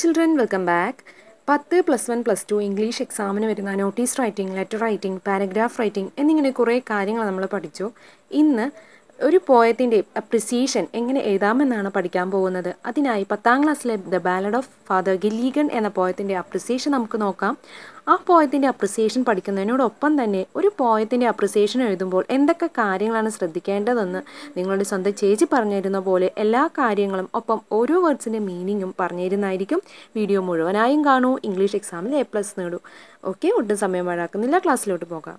Children welcome back പത്ത് plus one plus two English എക്സാമിന് വരുന്ന notice writing letter writing paragraph writing എന്നിങ്ങനെ കുറേ കാര്യങ്ങൾ നമ്മൾ പഠിച്ചു ഇന്ന് ഒരു പോയത്തിൻ്റെ പ്രിസീഷൻ എങ്ങനെ എഴുതാമെന്നാണ് പഠിക്കാൻ പോകുന്നത് അതിനായി പത്താം ക്ലാസ്സിലെ the ballad of father Gilligan എന്ന പോയത്തിൻ്റെ അപ്രിസിയേഷൻ നമുക്ക് നോക്കാം ആ പോയത്തിൻ്റെ അപ്രിസിയേഷൻ പഠിക്കുന്നതിനോടൊപ്പം തന്നെ ഒരു പോയത്തിൻ്റെ അപ്രിസിയേഷൻ എഴുതുമ്പോൾ എന്തൊക്കെ കാര്യങ്ങളാണ് ശ്രദ്ധിക്കേണ്ടതെന്ന് നിങ്ങളുടെ സ്വന്തം ചേച്ചി പറഞ്ഞിരുന്ന പോലെ എല്ലാ കാര്യങ്ങളും ഒപ്പം ഓരോ വേർഡ്സിൻ്റെ മീനിങ്ങും പറഞ്ഞിരുന്നായിരിക്കും വീഡിയോ മുഴുവനായും കാണൂ ഇംഗ്ലീഷ് എക്സാമിൽ എ പ്ലസ് നേടൂ ഓക്കെ ഒട്ടും സമയം വഴാക്കുന്നില്ല ക്ലാസ്സിലോട്ട് പോകാം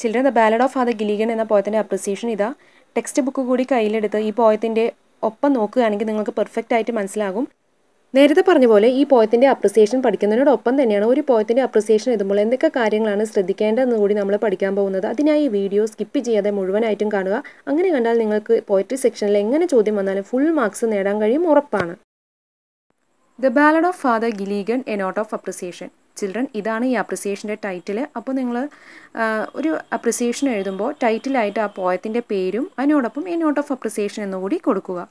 children the ballad of father Gilligan എന്ന പോയത്തിൻ്റെ അപ്രിസിയേഷൻ ഇതാ ടെക്സ്റ്റ് ബുക്ക് കൂടി കയ്യിലെടുത്ത് ഈ പോയത്തിൻ്റെ ഒപ്പം നോക്കുകയാണെങ്കിൽ നിങ്ങൾക്ക് പെർഫെക്റ്റ് ആയിട്ട് മനസ്സിലാകും നേരത്തെ പറഞ്ഞ പോലെ ഈ പോയത്തിൻ്റെ അപ്രിസിയേഷൻ പഠിക്കുന്നതിനോടൊപ്പം തന്നെയാണ് ഒരു പോയത്തിൻ്റെ അപ്രിസിയേഷൻ എഴുതുമ്പോൾ എന്തൊക്കെ കാര്യങ്ങളാണ് ശ്രദ്ധിക്കേണ്ടതെന്ന് കൂടി നമ്മൾ പഠിക്കാൻ പോകുന്നത് അതിനായി ഈ വീഡിയോ സ്കിപ്പ് ചെയ്യാതെ മുഴുവനായിട്ടും കാണുക അങ്ങനെ കണ്ടാൽ നിങ്ങൾക്ക് പോയട്രി സെക്ഷനിൽ എങ്ങനെ ചോദ്യം വന്നാലും ഫുൾ മാർക്സ് നേടാൻ കഴിയും ഉറപ്പാണ് the ballad of father Gilligan a note of appreciation children ഇതാണ് ഈ അപ്രിസിയേഷൻ്റെ ടൈറ്റിൽ അപ്പോൾ നിങ്ങൾ ഒരു അപ്രിസിയേഷൻ എഴുതുമ്പോൾ ടൈറ്റിലായിട്ട് ആ പോയത്തിൻ്റെ പേരും അതിനോടൊപ്പം ഈ നോട്ട് ഓഫ് അപ്രിസിയേഷൻ എന്നുകൂടി കൊടുക്കുക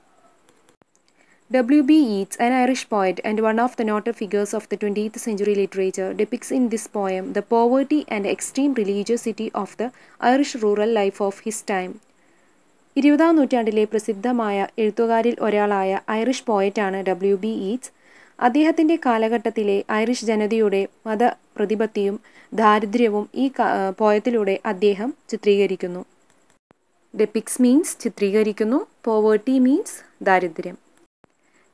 W. B. Yeats, an Irish poet and one of the noted figures of the 20th century literature, depicts in this poem the poverty and extreme religiosity of the Irish rural life of his time. ഇരുപതാം നൂറ്റാണ്ടിലെ പ്രസിദ്ധമായ എഴുത്തുകാരിൽ ഒരാളായ Irish പോയറ്റാണ് W B Yeats അദ്ദേഹത്തിൻ്റെ കാലഘട്ടത്തിലെ Irish ജനതയുടെ പ്രതിപത്തിയും ദാരിദ്ര്യവും ഈ പോയത്തിലൂടെ അദ്ദേഹം ചിത്രീകരിക്കുന്നു ഡെപിക്സ് മീൻസ് ചിത്രീകരിക്കുന്നു പോവേർട്ടി മീൻസ് ദാരിദ്ര്യം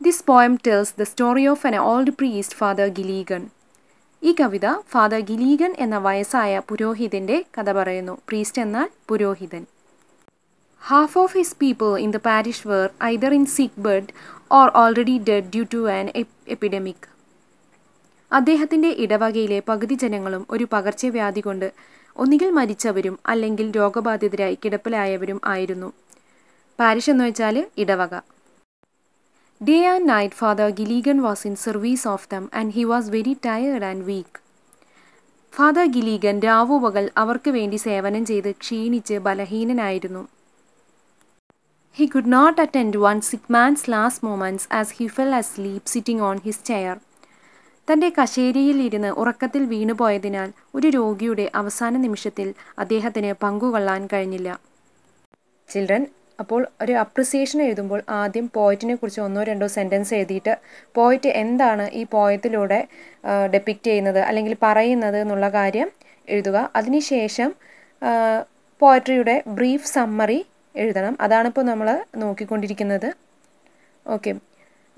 this poem tells the story of an old priest father Gilligan ഈ കവിത ഫാദർ ഗിലീഗൻ എന്ന വയസ്സായ പുരോഹിതൻ്റെ കഥ പറയുന്നു പ്രീസ്റ്റ് എന്നാൽ പുരോഹിതൻ half of his people in the parish where either in sick bed or already dead due to an epidemic അദ്ദേഹത്തിൻ്റെ ഇടവകയിലെ പകുതി ജനങ്ങളും ഒരു പകർച്ചവ്യാധി കൊണ്ട് ഒന്നുകിൽ മരിച്ചവരും അല്ലെങ്കിൽ രോഗബാധിതരായി കിടപ്പിലായവരും ആയിരുന്നു പാരിഷ് എന്ന് വെച്ചാൽ ഇടവക day and night father Gilligan was in service of them and he was very tired and weak father Gilligan രാവുപകൽ അവർക്ക് വേണ്ടി സേവനം ചെയ്ത് ക്ഷീണിച്ച് ബലഹീനനായിരുന്നു He could not attend one sick man's last moments as he fell asleep sitting on his chair. തൻ്റെ കശേരിയിൽ ഇരുന്ന് ഉറക്കത്തിൽ വീണുപോയതിനാൽ ഒരു രോഗിയുടെ അവസാന നിമിഷത്തിൽ അദ്ദേഹത്തിന് പങ്കുകൊള്ളാൻ കഴിഞ്ഞില്ല ചിൽഡ്രൻ അപ്പോൾ ഒരു അപ്രിസിയേഷൻ എഴുതുമ്പോൾ ആദ്യം പോയറ്റിനെ കുറിച്ച് ഒന്നോ രണ്ടോ സെൻറ്റൻസ് എഴുതിയിട്ട് പോയറ്റ് എന്താണ് ഈ പോയത്തിലൂടെ ഡെപ്പിക്റ്റ് ചെയ്യുന്നത് അല്ലെങ്കിൽ പറയുന്നത് എന്നുള്ള കാര്യം എഴുതുക അതിനുശേഷം പോയട്രിയുടെ ബ്രീഫ് സമ്മറി എഴുതണം അതാണിപ്പോൾ നമ്മൾ നോക്കിക്കൊണ്ടിരിക്കുന്നത് okay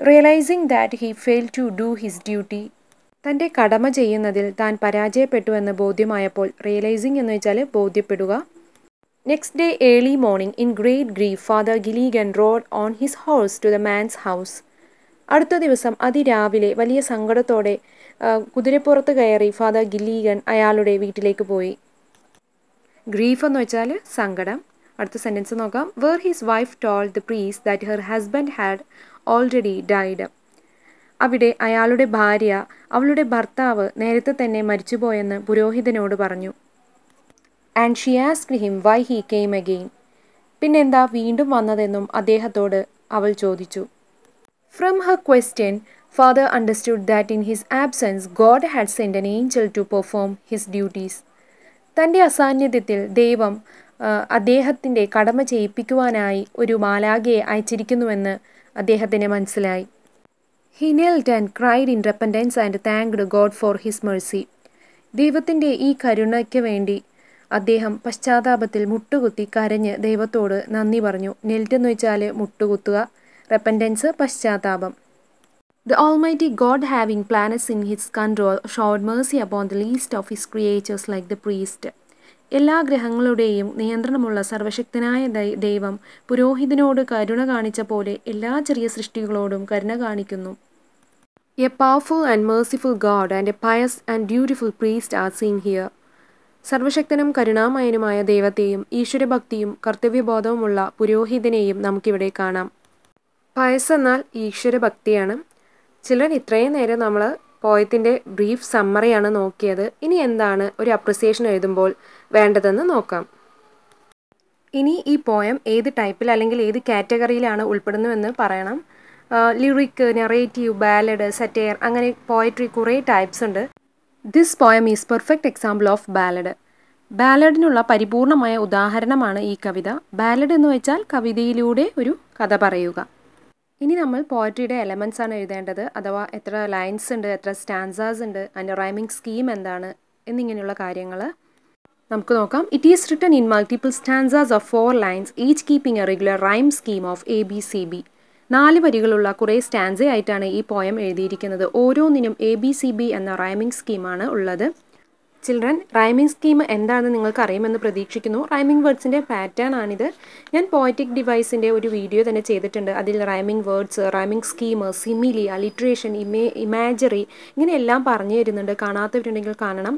realising that he fail to do his duty തൻ്റെ കടമ ചെയ്യുന്നതിൽ താൻ പരാജയപ്പെട്ടു എന്ന് ബോധ്യമായപ്പോൾ റിയലൈസിങ് എന്ന് വെച്ചാൽ ബോധ്യപ്പെടുക next day early morning in great grief father Gilligan rode on his horse to the man's house അടുത്ത ദിവസം അതിരാവിലെ വലിയ സങ്കടത്തോടെ കുതിരപ്പുറത്ത് കയറി ഫാദർ ഗില്ലീഗൻ അയാളുടെ വീട്ടിലേക്ക് പോയി ഗ്രീഫ് എന്ന് വെച്ചാൽ സങ്കടം അടുത്ത സെൻറ്റൻസ് നോക്കാം where his wife told the priest that her husband had already died അവിടെ അയാളുടെ ഭാര്യ അവളുടെ ഭർത്താവ് നേരത്തെ തന്നെ മരിച്ചുപോയെന്ന് പുരോഹിതനോട് പറഞ്ഞു and she asked him why he came again പിന്നെന്താ വീണ്ടും വന്നതെന്നും അദ്ദേഹത്തോട് അവൾ ചോദിച്ചു from her question father understood that in his absence God had sent an angel to perform his duties തൻ്റെ അസാന്നിധ്യത്തിൽ ദൈവം അദ്ദേഹത്തിൻ്റെ കടമ ചെയ്യിപ്പിക്കുവാനായി ഒരു മാലാഖയെ അയച്ചിരിക്കുന്നുവെന്ന് അദ്ദേഹത്തിന് മനസ്സിലായി he knelt and cried in repentance and thanked God for his mercy ദൈവത്തിൻ്റെ ഈ കരുണയ്ക്ക് വേണ്ടി അദ്ദേഹം പശ്ചാത്താപത്തിൽ മുട്ടുകുത്തി കരഞ്ഞ് ദൈവത്തോട് നന്ദി പറഞ്ഞു നെൽറ്റ് എന്ന് വെച്ചാൽ മുട്ടുകുത്തുക റെപ്പൻഡൻസ് പശ്ചാത്താപം the almighty God having planets in his control showed mercy upon the least of his creatures like the priest എല്ലാ ഗ്രഹങ്ങളുടെയും നിയന്ത്രണമുള്ള സർവശക്തനായ ദൈവം പുരോഹിതനോട് കരുണ കാണിച്ച പോലെ എല്ലാ ചെറിയ സൃഷ്ടികളോടും കരുണ കാണിക്കുന്നു a powerful and merciful God and a pious and beautiful priest are seen here സർവശക്തനും കരുണാമയനുമായ ദൈവത്തെയും ഈശ്വരഭക്തിയും കർത്തവ്യബോധവുമുള്ള പുരോഹിതനെയും നമുക്കിവിടെ കാണാം പയസ് എന്നാൽ ഈശ്വരഭക്തിയാണ് ചിലർ ഇത്രയും നേരം നമ്മൾ പോയത്തിൻ്റെ ബ്രീഫ് സമ്മറിയാണ് നോക്കിയത് ഇനി എന്താണ് ഒരു അപ്രിസിയേഷൻ എഴുതുമ്പോൾ വേണ്ടതെന്ന് നോക്കാം ഇനി ഈ പോയം ഏത് ടൈപ്പിൽ അല്ലെങ്കിൽ ഏത് കാറ്റഗറിയിലാണ് ഉൾപ്പെടുന്നുവെന്ന് പറയണം ലിറിക് നെറേറ്റീവ് ബാലഡ് സറ്റയർ അങ്ങനെ പോയട്രി കുറേ ടൈപ്സ് ഉണ്ട് this poem is perfect example of ballad ബാലഡിനുള്ള പരിപൂർണമായ ഉദാഹരണമാണ് ഈ കവിത ബാലഡ് എന്ന് വെച്ചാൽ കവിതയിലൂടെ ഒരു കഥ പറയുക ഇനി നമ്മൾ പോയട്രിയുടെ എലമെൻറ്റ്സ് ആണ് എഴുതേണ്ടത് അഥവാ എത്ര ലൈൻസ് ഉണ്ട് എത്ര സ്റ്റാൻസേഴ്സ് ഉണ്ട് അതിൻ്റെ റൈമിംഗ് സ്കീം എന്താണ് എന്നിങ്ങനെയുള്ള കാര്യങ്ങൾ നമുക്ക് നോക്കാം it is written in multiple stanzas of four lines each keeping a regular rhyme scheme of A B C B നാല് വരികളുള്ള കുറേ സ്റ്റാൻസേ ആയിട്ടാണ് ഈ പോയം എഴുതിയിരിക്കുന്നത് ഓരോന്നിനും എ ബി സി ബി എന്ന റൈമിംഗ് സ്കീമാണ് ഉള്ളത് ചിൽഡ്രൻ റൈമിംഗ് സ്കീം എന്താണെന്ന് നിങ്ങൾക്ക് അറിയുമെന്ന് പ്രതീക്ഷിക്കുന്നു റൈമിംഗ് വേർഡ്സിൻ്റെ പാറ്റേൺ ആണിത് ഞാൻ പോയറ്റിക് ഡിവൈസിൻ്റെ ഒരു വീഡിയോ തന്നെ ചെയ്തിട്ടുണ്ട് അതിൽ rhyming words rhyming scheme simile alliteration ഇമേ ഇമാജറി ഇങ്ങനെയെല്ലാം പറഞ്ഞു തരുന്നുണ്ട് കാണാത്തവരുണ്ടെങ്കിൽ കാണണം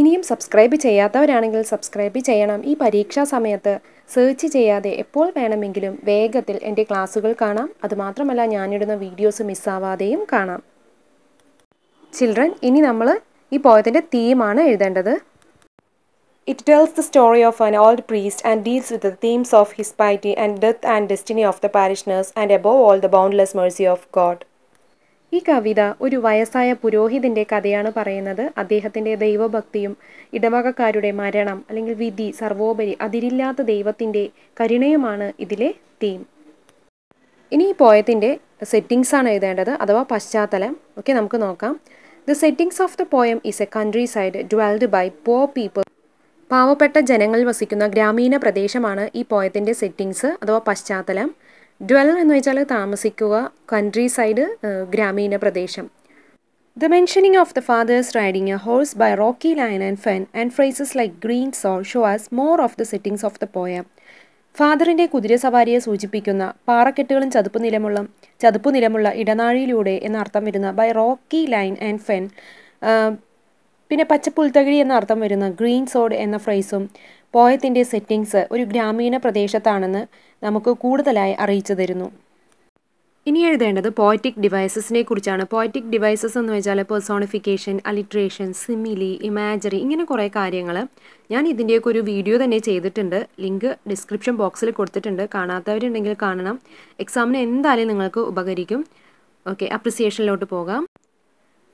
ഇനിയും സബ്സ്ക്രൈബ് ചെയ്യാത്തവരാണെങ്കിൽ സബ്സ്ക്രൈബ് ചെയ്യണം ഈ പരീക്ഷാ സമയത്ത് സെർച്ച് ചെയ്യാതെ എപ്പോൾ വേണമെങ്കിലും വേഗത്തിൽ എൻ്റെ ക്ലാസ്സുകൾ കാണാം അതുമാത്രമല്ല ഞാനിടുന്ന വീഡിയോസ് മിസ്സാവാതെയും കാണാം ചിൽഡ്രൻ ഇനി നമ്മൾ ഈ പോയത്തിൻ്റെ തീമാണ് എഴുതേണ്ടത് it tells the story of an old priest and deals with the themes of his piety and death and destiny of the parishioners and above all the boundless mercy of God. ഈ കവിത ഒരു വയസ്സായ പുരോഹിതന്റെ കഥയാണ് പറയുന്നത് അദ്ദേഹത്തിന്റെ ദൈവഭക്തിയും ഇടവകക്കാരുടെ മരണം അല്ലെങ്കിൽ വിധി സർവോപരി അതിരില്ലാത്ത ദൈവത്തിന്റെ കരുണയുമാണ് ഇതിലെ തീം ഇനി ഈ പോയത്തിൻ്റെ സെറ്റിങ്സാണ് എഴുതേണ്ടത് അഥവാ പശ്ചാത്തലം ഓക്കെ നമുക്ക് നോക്കാം the settings of the poem poem a countryside dwelled by poor people പാവപ്പെട്ട ജനങ്ങൾ വസിക്കുന്ന ഗ്രാമീണ പ്രദേശമാണ് ഈ പോയത്തിൻ്റെ സെറ്റിങ്സ് അഥവാ പശ്ചാത്തലം ഡ്വെൽ എന്ന് വെച്ചാൽ താമസിക്കുക കൺട്രി സൈഡ് ഗ്രാമീണ പ്രദേശം the mentioning of the father's riding a horse by rocky lane and fen and phrases like green sod show us more of the settings of the poem ഫാദറിന്റെ കുതിര സവാരിയെ സൂചിപ്പിക്കുന്ന പാറക്കെട്ടുകളും ചതുപ്പ് നിലമുള്ള ചതുപ്പ് നിലമുള്ള ഇടനാഴിയിലൂടെ എന്ന അർത്ഥം വരുന്ന by rocky lane and fen പിന്നെ പച്ചപ്പുൽത്തകിഴി എന്ന അർത്ഥം വരുന്ന ഗ്രീൻ സോഡ് എന്ന ഫ്രൈസും പോയത്തിൻ്റെ സെറ്റിങ്സ് ഒരു ഗ്രാമീണ പ്രദേശത്താണെന്ന് നമുക്ക് കൂടുതലായി അറിയിച്ചു തരുന്നു ഇനി എഴുതേണ്ടത് പോയറ്റിക് ഡിവൈസസിനെ കുറിച്ചാണ് പോയറ്റിക് ഡിവൈസസ് എന്ന് വെച്ചാൽ പേഴ്സോണിഫിക്കേഷൻ അലിട്രേഷൻ സിമിലി ഇമാജറി ഇങ്ങനെ കുറേ കാര്യങ്ങൾ ഞാൻ ഇതിൻ്റെയൊക്കെ ഒരു വീഡിയോ തന്നെ ചെയ്തിട്ടുണ്ട് ലിങ്ക് ഡിസ്ക്രിപ്ഷൻ ബോക്സിൽ കൊടുത്തിട്ടുണ്ട് കാണാത്തവരുണ്ടെങ്കിൽ കാണണം എക്സാമിന് എന്തായാലും നിങ്ങൾക്ക് ഉപകരിക്കും ഓക്കെ അപ്രിസിയേഷനിലോട്ട് പോകാം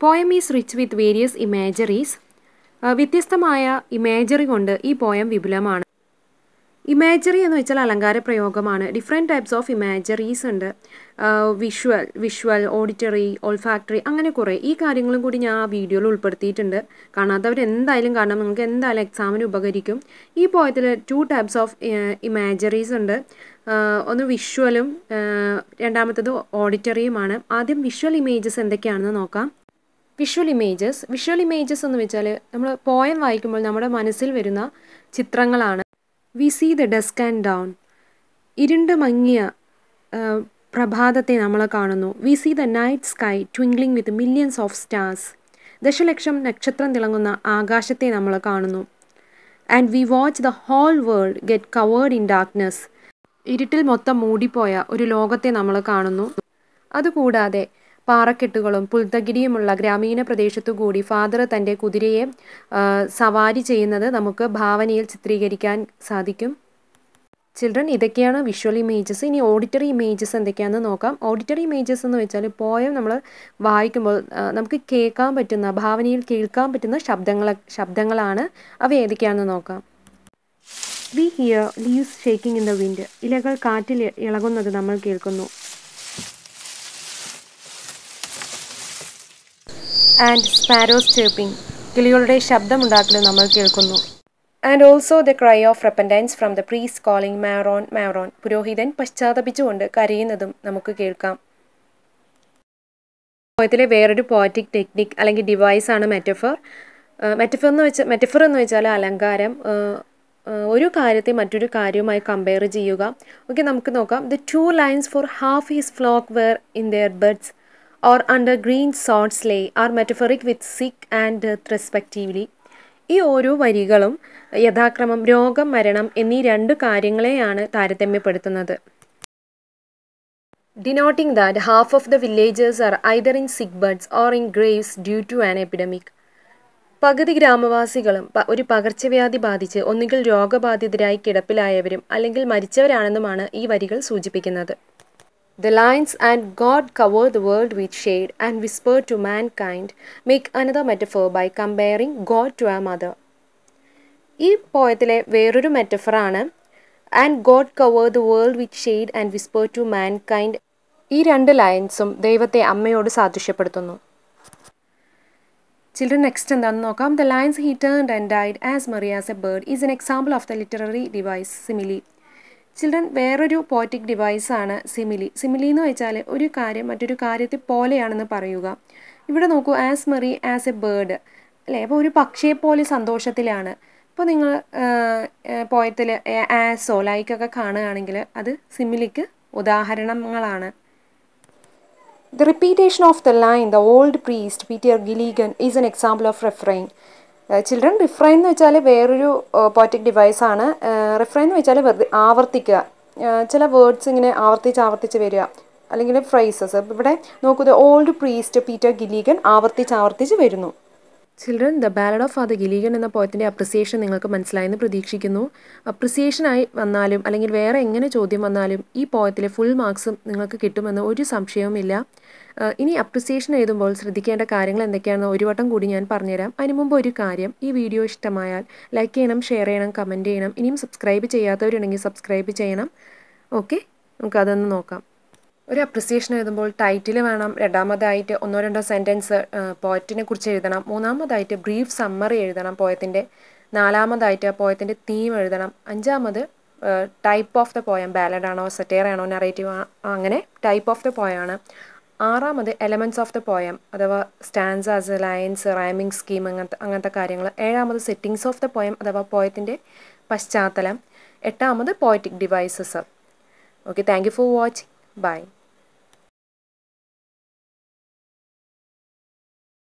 poem is rich with various imageries വ്യത്യസ്തമായ ഇമേജറി കൊണ്ട് ഈ പോയം വിപുലമാണ് ഇമാജറി എന്ന് വെച്ചാൽ അലങ്കാര പ്രയോഗമാണ് ഡിഫറെൻറ്റ് ടൈപ്സ് ഓഫ് ഇമാജറീസ് ഉണ്ട് വിഷ്വൽ വിഷ്വൽ ഓഡിറ്ററി ഓൾഫാക്ടറി അങ്ങനെ കുറേ ഈ കാര്യങ്ങളും കൂടി ഞാൻ ആ വീഡിയോയിൽ ഉൾപ്പെടുത്തിയിട്ടുണ്ട് കാണാത്തവർ എന്തായാലും കാണാം നിങ്ങൾക്ക് എന്തായാലും എക്സാമിന് ഉപകരിക്കും ഈ പോയത്തിൽ ടു ടൈപ്സ് ഓഫ് ഇമാജറീസ് ഉണ്ട് uh, ഒന്ന് വിഷ്വലും uh, രണ്ടാമത്തത് ഓഡിറ്ററിയുമാണ് ആദ്യം വിഷ്വൽ ഇമേജസ് എന്തൊക്കെയാണെന്ന് നോക്കാം വിഷ്വൽ ഇമേജസ് വിഷ്വൽ ഇമേജസ് എന്ന് വെച്ചാൽ നമ്മൾ പോയം വായിക്കുമ്പോൾ നമ്മുടെ മനസ്സിൽ വരുന്ന ചിത്രങ്ങളാണ് we see the dusk and dawn ഇരുണ്ട് മങ്ങിയ പ്രഭാതത്തെ നമ്മൾ കാണുന്നു we see the night sky twinkling with millions of stars ദശലക്ഷം നക്ഷത്രം തിളങ്ങുന്ന ആകാശത്തെ നമ്മൾ കാണുന്നു and we watch the whole world get covered in darkness ഇരുട്ടിൽ മൊത്തം മൂടിപ്പോയ ഒരു ലോകത്തെ നമ്മൾ കാണുന്നു അതുകൂടാതെ പാറക്കെട്ടുകളും പുൽത്തകിരിയുമുള്ള ഗ്രാമീണ പ്രദേശത്തുകൂടി ഫാദർ തൻ്റെ കുതിരയെ സവാരി ചെയ്യുന്നത് നമുക്ക് ഭാവനയിൽ ചിത്രീകരിക്കാൻ സാധിക്കും ചിൽഡ്രൻ ഇതൊക്കെയാണ് വിഷ്വൽ ഇമേജസ് ഇനി ഓഡിറ്ററി ഇമേജസ് എന്തൊക്കെയാണെന്ന് നോക്കാം ഓഡിറ്ററി ഇമേജസ് എന്ന് വെച്ചാൽ പോയം നമ്മൾ വായിക്കുമ്പോൾ നമുക്ക് കേൾക്കാൻ പറ്റുന്ന ഭാവനയിൽ കേൾക്കാൻ പറ്റുന്ന ശബ്ദങ്ങൾ ശബ്ദങ്ങളാണ് അവ ഏതൊക്കെയാണെന്ന് നോക്കാം we hear leaves shaking in the wind ഇലകൾ കാറ്റിൽ ഇളകുന്നത് നമ്മൾ കേൾക്കുന്നു ആൻഡ് സ്പാരോസ് ചേർപ്പിംഗ് കിളികളുടെ ശബ്ദമുണ്ടാക്കലും നമ്മൾ കേൾക്കുന്നു and also the cry of repentance from the priest calling mavrone mavrone പുരോഹിതൻ പശ്ചാത്തപിച്ചുകൊണ്ട് കരയുന്നതും നമുക്ക് കേൾക്കാം പോയത്തിലെ വേറൊരു പോയറ്റിക് ടെക്നിക് അല്ലെങ്കിൽ ഡിവൈസാണ് മെറ്റഫർ മെറ്റഫർ എന്ന് വെച്ചാൽ മെറ്റഫർ എന്ന് വെച്ചാൽ അലങ്കാരം ഒരു കാര്യത്തെ മറ്റൊരു കാര്യവുമായി കമ്പയർ ചെയ്യുക ഓക്കെ നമുക്ക് നോക്കാം the two lines for half his flock were in their beds or under green swords lay are metaphoric with sick and death respectively ഈ ഓരോ വരികളും യഥാക്രമം രോഗം മരണം എന്നീ രണ്ട് കാര്യങ്ങളെയാണ് താരതമ്യപ്പെടുത്തുന്നത് denoting that half of the villagers are either in sick beds or in graves due to an epidemic പകുതി ഗ്രാമവാസികളും ഒരു പകർച്ചവ്യാധി ബാധിച്ച് ഒന്നുകിൽ രോഗബാധിതരായി കിടപ്പിലായവരും അല്ലെങ്കിൽ മരിച്ചവരാണെന്നുമാണ് ഈ വരികൾ സൂചിപ്പിക്കുന്നത് The lines and God cover the world with shade and whisper to mankind make another metaphor by comparing God to our mother. ഈ പോയത്തിലെ വേറൊരു മെറ്റഫറാണ് and God cover the world with shade and whisper to mankind ഈ രണ്ട് ലയൻസും ദൈവത്തെ അമ്മയോട് സാദൃശ്യപ്പെടുത്തുന്നു children next എന്താണെന്ന് നോക്കാം the lions he turned and died as merry as a bird is an example of the literary device simile children വേറൊരു poetic ഡിവൈസാണ് simile simile എന്ന് വെച്ചാൽ ഒരു കാര്യം മറ്റൊരു കാര്യത്തെ പോലെയാണെന്ന് പറയുക ഇവിടെ നോക്കൂ as merry as a bird അല്ലേ അപ്പോൾ ഒരു പക്ഷിയെ പോലെ സന്തോഷത്തിലാണ് ഇപ്പോൾ നിങ്ങൾ പോയത്തിൽ ആസോ ലൈക്കൊക്കെ കാണുകയാണെങ്കിൽ അത് സിമിലിക്ക് ഉദാഹരണങ്ങളാണ് the repetition of the line the old priest Peter Gilligan is an example of refrain. Children refrain എന്ന് വെച്ചാൽ വേറൊരു പോറ്റിക് ഡിവൈസാണ് റിഫ്രൈൻ എന്ന് വെച്ചാൽ വെറുതെ ആവർത്തിക്കുക ചില വേർഡ്സ് ഇങ്ങനെ ആവർത്തിച്ച് ആവർത്തിച്ച് വരിക അല്ലെങ്കിൽ ഫ്രൈസസ് ഇവിടെ നോക്കുന്നത് ഓൾഡ് പ്രീസ്റ്റ് പീറ്റർ ഗിലീഗൻ ആവർത്തിച്ച് ആവർത്തിച്ച് വരുന്നു children the ballad of father Gilligan എന്ന പോയത്തിൻ്റെ അപ്രിസിയേഷൻ നിങ്ങൾക്ക് മനസ്സിലായെന്ന് പ്രതീക്ഷിക്കുന്നു അപ്രിസിയേഷനായി വന്നാലും അല്ലെങ്കിൽ വേറെ എങ്ങനെ ചോദ്യം വന്നാലും ഈ പോയത്തിലെ ഫുൾ മാർക്സും നിങ്ങൾക്ക് കിട്ടുമെന്ന് ഒരു സംശയവുമില്ല ഇനി അപ്രിസിയേഷൻ എഴുതുമ്പോൾ ശ്രദ്ധിക്കേണ്ട കാര്യങ്ങൾ എന്തൊക്കെയാണെന്ന് ഒരു വട്ടം കൂടി ഞാൻ പറഞ്ഞുതരാം അതിന് മുമ്പ് ഒരു കാര്യം ഈ വീഡിയോ ഇഷ്ടമായാൽ ലൈക്ക് ചെയ്യണം ഷെയർ ചെയ്യണം കമൻറ്റ് ചെയ്യണം ഇനിയും സബ്സ്ക്രൈബ് ചെയ്യാത്തവരുണ്ടെങ്കിൽ സബ്സ്ക്രൈബ് ചെയ്യണം ഓക്കെ നമുക്കതൊന്ന് നോക്കാം ഒരു അപ്രിസിയേഷൻ എഴുതുമ്പോൾ ടൈറ്റിൽ വേണം രണ്ടാമതായിട്ട് ഒന്നോ രണ്ടോ സെൻറ്റൻസ് പോയറ്റിനെ കുറിച്ച് എഴുതണം മൂന്നാമതായിട്ട് ബ്രീഫ് സമ്മറി എഴുതണം പോയത്തിൻ്റെ നാലാമതായിട്ട് പോയത്തിൻ്റെ തീം എഴുതണം അഞ്ചാമത് ടൈപ്പ് ഓഫ് ദ പോയം ബാലഡാണോ സെറ്റേറാണോ നറേറ്റീവ് അങ്ങനെ ടൈപ്പ് ഓഫ് ദ പോയാണ് ആറാമത് എലമെൻറ്റ്സ് ഓഫ് ദ പോയം അഥവാ സ്റ്റാൻസാസ് ലൈൻസ് റൈമിംഗ് സ്കീം അങ്ങനത്തെ അങ്ങനത്തെ കാര്യങ്ങൾ ഏഴാമത് സെറ്റിങ്സ് ഓഫ് ദ പോയം അഥവാ പോയത്തിൻ്റെ പശ്ചാത്തലം എട്ടാമത് poetic devices okay thank you for watching by